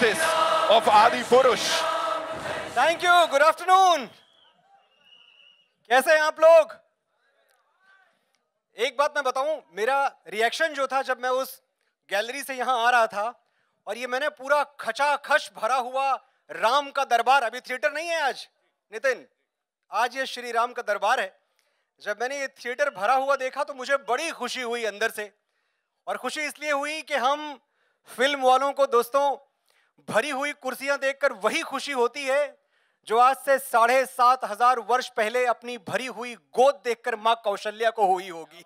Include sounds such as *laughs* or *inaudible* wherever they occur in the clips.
basis of Adi Purush. Thank you. Good afternoon. कैसे हैं आप लोग एक बात मैं बताऊं मेरा रिएक्शन जो था जब मैं उस गैलरी से यहां आ रहा था और ये मैंने पूरा खचा खच भरा हुआ राम का दरबार अभी थिएटर नहीं है आज नितिन आज ये श्री राम का दरबार है जब मैंने ये थिएटर भरा हुआ देखा तो मुझे बड़ी खुशी हुई अंदर से और खुशी इसलिए हुई कि हम फिल्म वालों को दोस्तों भरी हुई कुर्सियां देखकर वही खुशी होती है जो आज से साढ़े सात हजार वर्ष पहले अपनी भरी हुई गोद देखकर मां कौशल्या को हुई होगी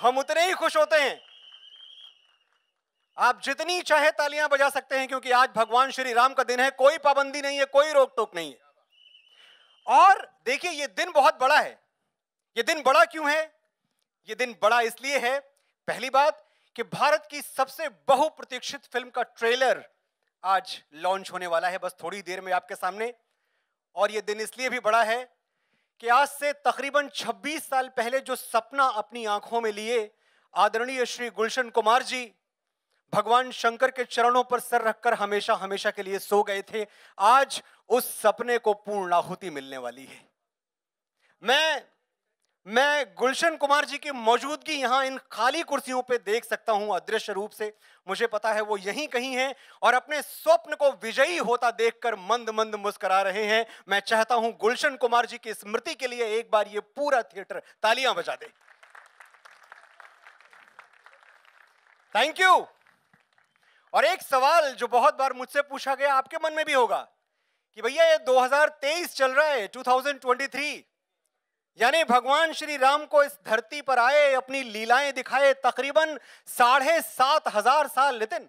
हम उतने ही खुश होते हैं आप जितनी चाहे तालियां बजा सकते हैं क्योंकि आज भगवान श्री राम का दिन है कोई पाबंदी नहीं है कोई रोक टोक नहीं है और देखिए ये दिन बहुत बड़ा है ये दिन बड़ा क्यों है ये दिन बड़ा इसलिए है पहली बात कि भारत की सबसे बहुप्रतीक्षित फिल्म का ट्रेलर आज लॉन्च होने वाला है बस थोड़ी देर में आपके सामने और ये दिन इसलिए भी बड़ा है कि आज से तकरीबन 26 साल पहले जो सपना अपनी आंखों में लिए आदरणीय श्री गुलशन कुमार जी भगवान शंकर के चरणों पर सर रखकर हमेशा हमेशा के लिए सो गए थे आज उस सपने को पूर्ण आहुति मिलने वाली है मैं मैं गुलशन कुमार जी की मौजूदगी यहाँ इन खाली कुर्सियों पे देख सकता हूँ अदृश्य रूप से मुझे पता है वो यहीं कहीं हैं और अपने स्वप्न को विजयी होता देखकर मंद मंद मुस्करा रहे हैं मैं चाहता हूँ गुलशन कुमार जी की स्मृति के लिए एक बार ये पूरा थिएटर तालियां बजा दे थैंक यू और एक सवाल जो बहुत बार मुझसे पूछा गया आपके मन में भी होगा कि भैया ये 2023 चल रहा है 2023 यानी भगवान श्री राम को इस धरती पर आए अपनी लीलाएं दिखाए तकरीबन साढ़े सात हजार साल नितिन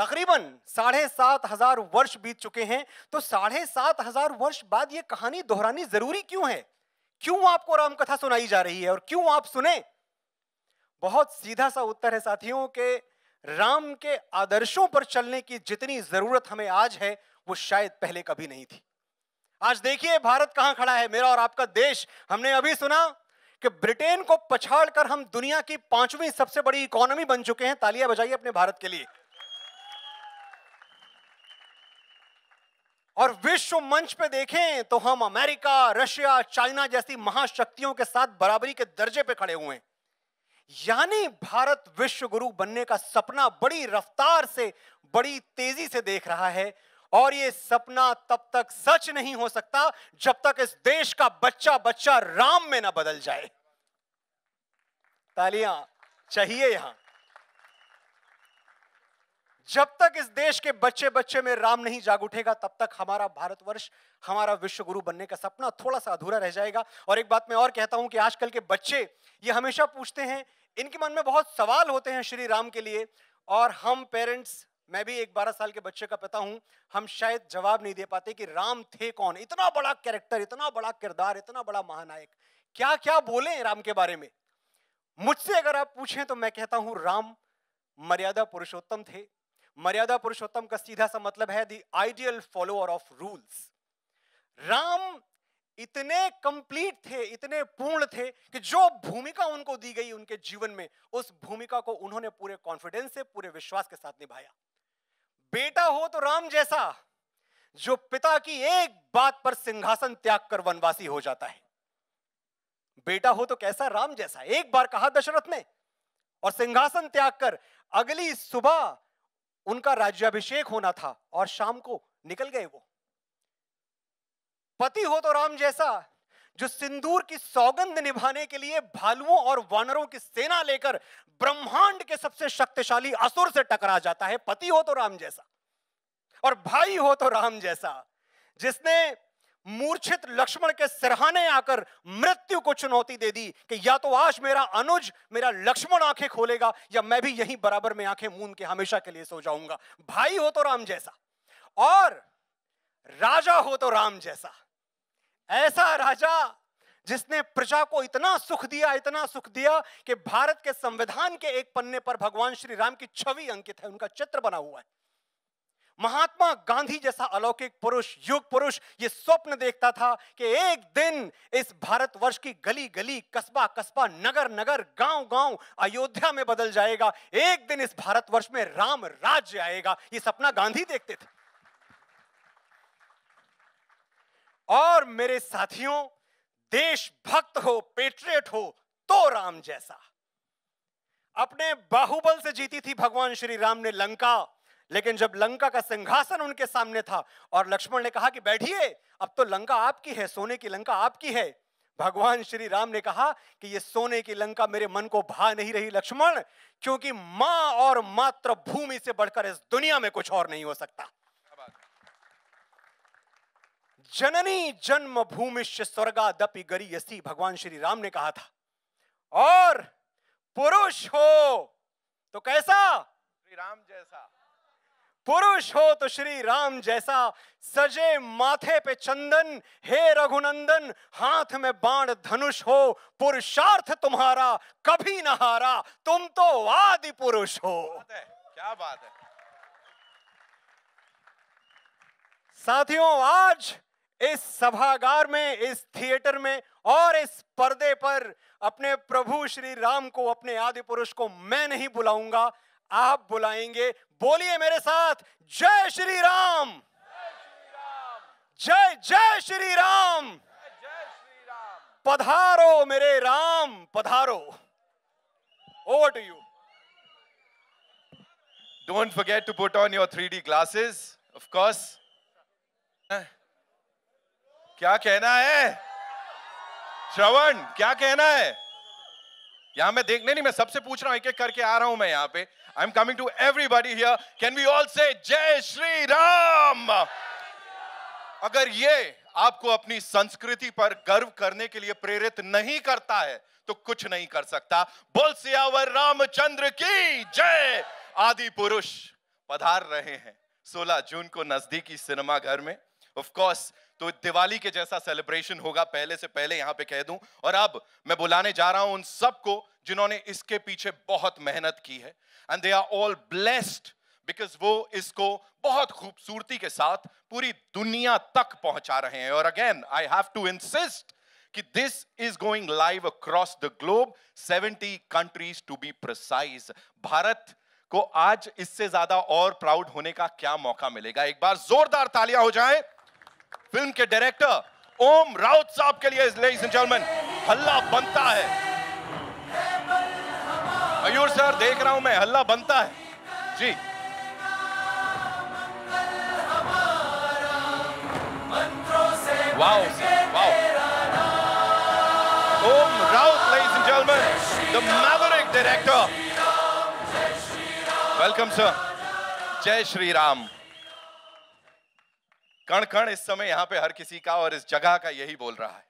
तकरीबन साढ़े सात हजार वर्ष बीत चुके हैं तो साढ़े सात हजार वर्ष बाद ये कहानी दोहरानी जरूरी क्यों है क्यों आपको रामकथा सुनाई जा रही है और क्यों आप सुने बहुत सीधा सा उत्तर है साथियों के राम के आदर्शों पर चलने की जितनी जरूरत हमें आज है वो शायद पहले कभी नहीं थी आज देखिए भारत कहां खड़ा है मेरा और आपका देश हमने अभी सुना कि ब्रिटेन को पछाड़ कर हम दुनिया की पांचवी सबसे बड़ी इकोनॉमी बन चुके हैं तालियां बजाइए अपने भारत के लिए और विश्व मंच पे देखें तो हम अमेरिका रशिया चाइना जैसी महाशक्तियों के साथ बराबरी के दर्जे पे खड़े हुए हैं यानी भारत विश्व गुरु बनने का सपना बड़ी रफ्तार से बड़ी तेजी से देख रहा है और ये सपना तब तक सच नहीं हो सकता जब तक इस देश का बच्चा बच्चा राम में ना बदल जाए तालियां चाहिए यहां जब तक इस देश के बच्चे बच्चे में राम नहीं जाग उठेगा तब तक हमारा भारतवर्ष हमारा विश्व गुरु बनने का सपना थोड़ा सा अधूरा रह जाएगा और एक बात मैं और कहता हूं कि आजकल के बच्चे ये हमेशा पूछते हैं इनके मन में बहुत सवाल होते हैं श्री राम के लिए और हम पेरेंट्स मैं भी एक बारह साल के बच्चे का पिता हूं हम शायद जवाब नहीं दे पाते कि राम थे कौन इतना बड़ा कैरेक्टर इतना बड़ा किरदार इतना बड़ा महानायक क्या क्या बोले राम के बारे में मुझसे अगर आप पूछें तो मैं कहता हूं राम मर्यादा पुरुषोत्तम थे मर्यादा पुरुषोत्तम का सीधा सा मतलब है the ideal follower of rules Ram इतने कंप्लीट थे इतने पूर्ण थे कि जो भूमिका उनको दी गई उनके जीवन में उस भूमिका को उन्होंने पूरे कॉन्फिडेंस से पूरे विश्वास के साथ निभाया बेटा हो तो राम जैसा जो पिता की एक बात पर सिंहासन त्याग कर वनवासी हो जाता है बेटा हो तो कैसा राम जैसा एक बार कहा दशरथ ने और सिंहासन त्याग कर अगली सुबह उनका राज्याभिषेक होना था और शाम को निकल गए वो पति हो तो राम जैसा जो सिंदूर की सौगंध निभाने के लिए भालुओं और वानरों की सेना लेकर ब्रह्मांड के सबसे शक्तिशाली असुर से टकरा जाता है पति हो तो राम जैसा और भाई हो तो राम जैसा जिसने मूर्छित लक्ष्मण के सिरहाने आकर मृत्यु को चुनौती दे दी कि या तो आज मेरा अनुज मेरा लक्ष्मण आंखें खोलेगा या मैं भी यहीं बराबर में आंखें मूंद के हमेशा के लिए सो जाऊंगा भाई हो तो राम जैसा और राजा हो तो राम जैसा ऐसा राजा जिसने प्रजा को इतना सुख दिया इतना सुख दिया कि भारत के संविधान के एक पन्ने पर भगवान श्री राम की छवि अंकित है उनका चित्र बना हुआ है महात्मा गांधी जैसा अलौकिक पुरुष युग पुरुष ये स्वप्न देखता था कि एक दिन इस भारतवर्ष की गली गली कस्बा कस्बा नगर नगर गांव गांव अयोध्या में बदल जाएगा एक दिन इस भारतवर्ष में राम राज्य आएगा ये सपना गांधी देखते थे और मेरे साथियों देशभक्त हो पेट्रियट हो तो राम जैसा अपने बाहुबल से जीती थी भगवान श्री राम ने लंका लेकिन जब लंका का सिंहासन उनके सामने था और लक्ष्मण ने कहा कि बैठिए अब तो लंका आपकी है सोने की लंका आपकी है भगवान श्री राम ने कहा कि ये सोने की लंका मेरे मन को भा नहीं रही लक्ष्मण क्योंकि मां और मातृभूमि से बढ़कर इस दुनिया में कुछ और नहीं हो सकता जननी जन्म भूमिश्च स्वर्गादपि गरी यसी भगवान श्री राम ने कहा था और पुरुष हो तो कैसा श्री राम जैसा पुरुष हो तो श्री राम जैसा सजे माथे पे चंदन हे रघुनंदन हाथ में बाण धनुष हो पुरुषार्थ तुम्हारा कभी न हारा तुम तो वादी पुरुष हो बात है, क्या बात है साथियों आज इस सभागार में इस थिएटर में और इस पर्दे पर अपने प्रभु श्री राम को अपने आदि पुरुष को मैं नहीं बुलाऊंगा आप बुलाएंगे बोलिए मेरे साथ जय श्री राम जय जय श्री राम पधारो मेरे राम पधारो over to you don't forget to put on your three D glasses of course क्या कहना है श्रवण क्या कहना है यहां मैं देखने नहीं मैं सबसे पूछ रहा हूं एक एक करके आ रहा हूं मैं यहां पे I am coming to everybody here can we all say जय श्री राम अगर ये आपको अपनी संस्कृति पर गर्व करने के लिए प्रेरित नहीं करता है तो कुछ नहीं कर सकता बोल सियावर रामचंद्र की जय आदि पुरुष पधार रहे हैं 16 जून को नजदीकी सिनेमा घर में ऑफ कोर्स तो दिवाली के जैसा सेलिब्रेशन होगा पहले से पहले यहां पे कह दूं और अब मैं बुलाने जा रहा हूं उन सबको जिन्होंने इसके पीछे बहुत मेहनत की है and they are all blessed because वो इसको बहुत खूबसूरती के साथ पूरी दुनिया तक पहुंचा रहे हैं और again I have to insist कि this is going live across the globe 70 countries to be precise Bharat को आज इससे ज्यादा और प्राउड होने का क्या मौका मिलेगा एक बार जोरदार तालियां हो जाए फिल्म के डायरेक्टर ओम राउत साहब के लिए लेडीज एंड जेंटलमैन हल्ला बनता है मयूर सर देख रहा हूं मैं हल्ला बनता है जी wow wow Om Raut ladies and gentleman the maverick director welcome sir जय श्री राम कण कण इस समय यहां पे हर किसी का और इस जगह का यही बोल रहा है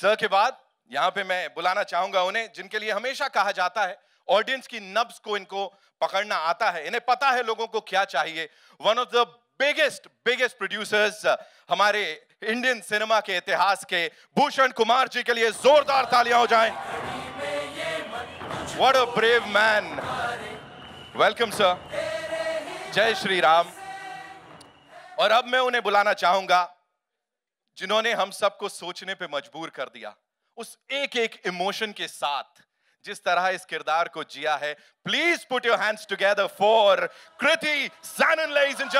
सर के बाद यहां पे मैं बुलाना चाहूंगा उन्हें जिनके लिए हमेशा कहा जाता है ऑडियंस की नब्स को इनको पकड़ना आता है इन्हें पता है लोगों को क्या चाहिए one of the biggest biggest producers हमारे इंडियन सिनेमा के इतिहास के भूषण कुमार जी के लिए जोरदार तालियां हो जाए what a brave man welcome sir जय श्री राम और अब मैं उन्हें बुलाना चाहूंगा जिन्होंने हम सबको सोचने पे मजबूर कर दिया उस एक एक इमोशन के साथ जिस तरह इस किरदार को जिया है please put your hands together for Kriti Sanon ladies and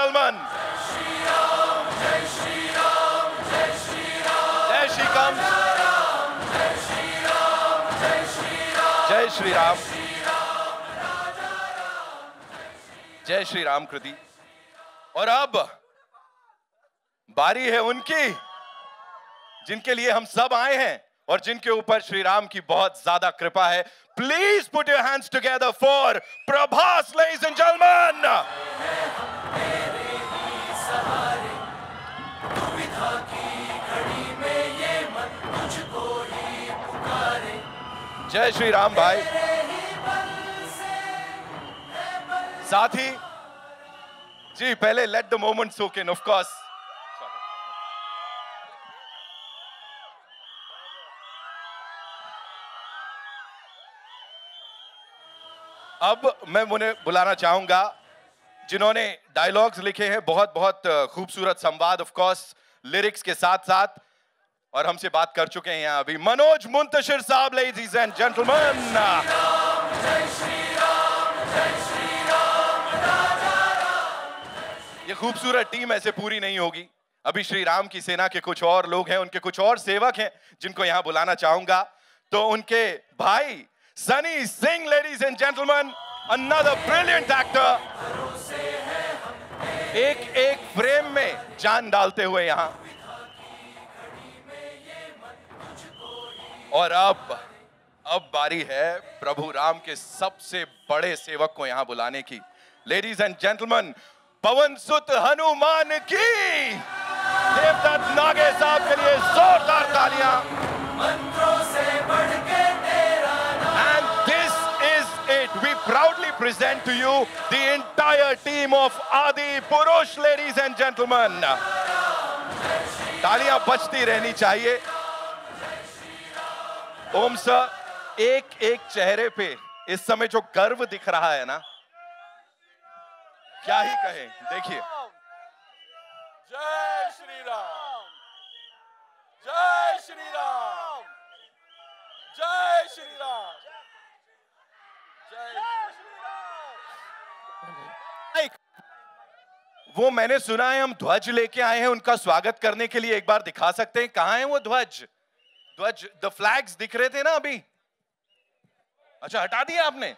जय श्री जय श्री राम जय श्री राम कृति और अब बारी है उनकी जिनके लिए हम सब आए हैं और जिनके ऊपर श्री राम की बहुत ज्यादा कृपा है please put your hands together for Prabhas ladies and gentleman जय श्री राम भाई साथ ही जी पहले let the moment soak in of course अब मैं उन्हें बुलाना चाहूंगा जिन्होंने डायलॉग्स लिखे हैं बहुत बहुत खूबसूरत संवाद ऑफ कोर्स लिरिक्स के साथ साथ और हमसे बात कर चुके हैं अभी मनोज मुंतशिर साहब लेडीज एंड जेंटलमैन ये खूबसूरत टीम ऐसे पूरी नहीं होगी अभी श्री राम की सेना के कुछ और लोग हैं उनके कुछ और सेवक हैं जिनको यहां बुलाना चाहूंगा तो उनके भाई Sunny Singh, ladies and gentlemen, another brilliant actor. एक एक फ्रेम में जान डालते हुए यहां और अब अब बारी है प्रभु राम के सबसे बड़े सेवक को यहां बुलाने की लेडीज एंड जेंटलमैन पवन सुत हनुमान की देवदत्त नागे साहब के लिए जोरदार तालियां present to you the entire team of Adi Purush, ladies and gentlemen. तालियां बचती रहनी चाहिए ओम सर एक एक चेहरे पे इस समय जो गर्व दिख रहा है ना क्या ही कहें देखिए जय श्री राम जय श्री राम जय श्री राम जय माइक वो मैंने सुना है हम ध्वज लेके आए हैं उनका स्वागत करने के लिए एक बार दिखा सकते हैं कहा है वो ध्वज ध्वज द फ्लैग्स दिख रहे थे ना अभी अच्छा हटा दिया आपने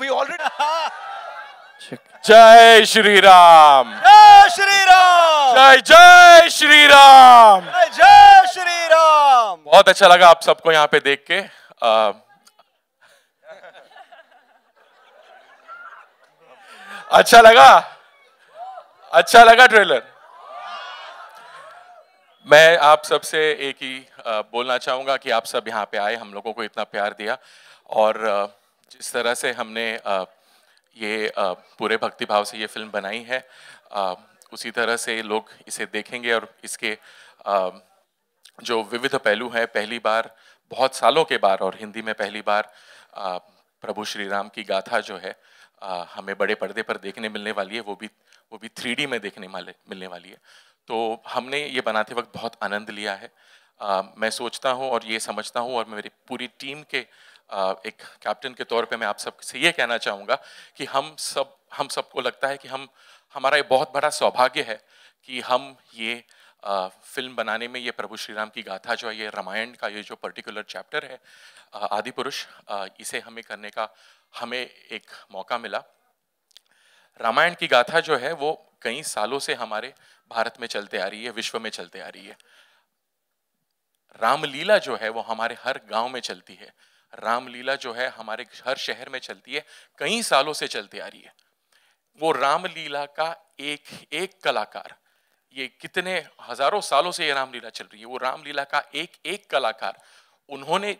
वी oh, ऑलरेडी *laughs* जय श्री राम जय श्री राम जय जय श्री राम जय श्री राम बहुत अच्छा लगा आप सबको यहाँ पे देख के आ, अच्छा लगा अच्छा लगा ट्रेलर मैं आप सबसे एक ही बोलना चाहूंगा कि आप सब यहाँ पे आए हम लोगों को इतना प्यार दिया और जिस तरह से हमने ये पूरे भक्ति भाव से ये फिल्म बनाई है उसी तरह से लोग इसे देखेंगे और इसके जो विविध पहलू हैं पहली बार बहुत सालों के बाद और हिंदी में पहली बार प्रभु श्री राम की गाथा जो है आ, हमें बड़े पर्दे पर देखने मिलने वाली है वो भी वो भी थ्री में देखने वाले मिलने वाली है तो हमने ये बनाते वक्त बहुत आनंद लिया है आ, मैं सोचता हूँ और ये समझता हूँ और मेरी पूरी टीम के आ, एक कैप्टन के तौर पे मैं आप सब से ये कहना चाहूँगा कि हम सब हम सबको लगता है कि हम हमारा ये बहुत बड़ा सौभाग्य है कि हम ये फिल्म बनाने में ये प्रभु श्री राम की गाथा जो है ये रामायण का ये जो पर्टिकुलर चैप्टर है आदि पुरुष इसे हमें करने का हमें एक मौका मिला रामायण की गाथा जो है वो कई सालों से हमारे भारत में चलते आ रही है विश्व में चलते आ रही है रामलीला जो है वो हमारे हर गांव में चलती है रामलीला जो है हमारे हर शहर में चलती है कई सालों से चलती आ रही है वो रामलीला का एक एक कलाकार ये कितने हजारों सालों से ये रामलीला चल रही है वो रामलीला का एक एक कलाकार उन्होंने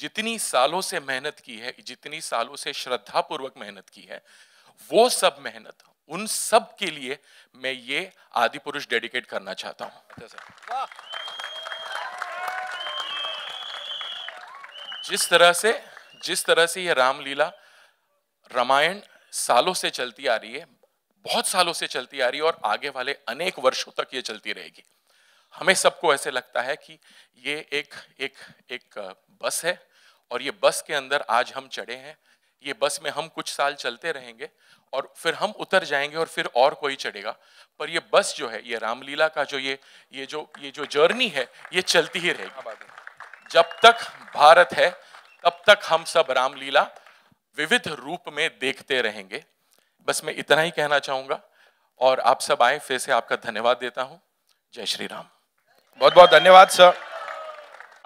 जितनी सालों से मेहनत की है जितनी सालों से श्रद्धापूर्वक मेहनत की है वो सब मेहनत उन सब के लिए मैं ये आदि पुरुष डेडिकेट करना चाहता हूं अच्छा जिस तरह से जिस तरह से ये रामलीला रामायण सालों से चलती आ रही है बहुत सालों से चलती आ रही है और आगे वाले अनेक वर्षों तक ये चलती रहेगी हमें सबको ऐसे लगता है कि ये एक एक एक बस है और ये बस के अंदर आज हम चढ़े हैं ये बस में हम कुछ साल चलते रहेंगे और फिर हम उतर जाएंगे और फिर और कोई चढ़ेगा पर ये बस जो है ये रामलीला का जो ये ये जो ये जो जर्नी है ये चलती ही रहेगी जब तक भारत है तब तक हम सब रामलीला विविध रूप में देखते रहेंगे बस मैं इतना ही कहना चाहूंगा और आप सब आए फिर से आपका धन्यवाद देता हूं जय श्री राम बहुत बहुत धन्यवाद सर